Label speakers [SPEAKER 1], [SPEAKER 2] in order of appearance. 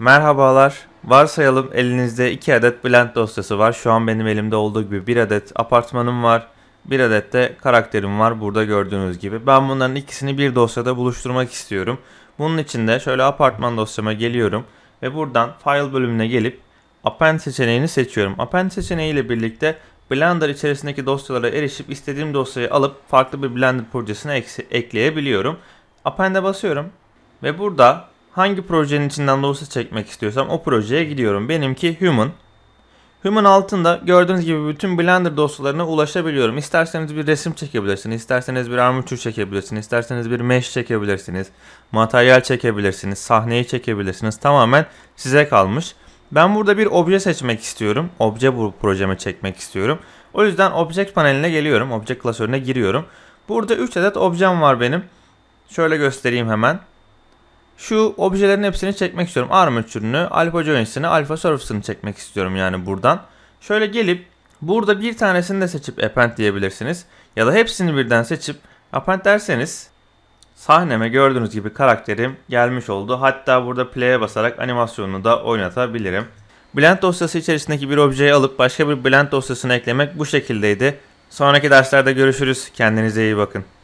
[SPEAKER 1] Merhabalar. Varsayalım elinizde 2 adet blend dosyası var. Şu an benim elimde olduğu gibi 1 adet apartmanım var. 1 adet de karakterim var burada gördüğünüz gibi. Ben bunların ikisini bir dosyada buluşturmak istiyorum. Bunun için de şöyle apartman dosyama geliyorum ve buradan file bölümüne gelip append seçeneğini seçiyorum. Append seçeneği ile birlikte Blender içerisindeki dosyalara erişip istediğim dosyayı alıp farklı bir Blender projesine ekleyebiliyorum. Append'e basıyorum ve burada hangi projenin içinden dosya çekmek istiyorsam o projeye gidiyorum. Benimki Human. Human altında gördüğünüz gibi bütün Blender dosyalarına ulaşabiliyorum. İsterseniz bir resim çekebilirsiniz, isterseniz bir armature çekebilirsiniz, isterseniz bir mesh çekebilirsiniz, materyal çekebilirsiniz, sahneyi çekebilirsiniz. Tamamen size kalmış. Ben burada bir obje seçmek istiyorum. Obje bu projeme çekmek istiyorum. O yüzden object paneline geliyorum. Object klasörüne giriyorum. Burada 3 adet objem var benim. Şöyle göstereyim hemen. Şu objelerin hepsini çekmek istiyorum. Armatürünü, alfa joints'ini, alfa surface'ını çekmek istiyorum yani buradan. Şöyle gelip burada bir tanesini de seçip append diyebilirsiniz. Ya da hepsini birden seçip append derseniz sahneme gördüğünüz gibi karakterim gelmiş oldu. Hatta burada play'e basarak animasyonunu da oynatabilirim. Blend dosyası içerisindeki bir objeyi alıp başka bir blend dosyasını eklemek bu şekildeydi. Sonraki derslerde görüşürüz. Kendinize iyi bakın.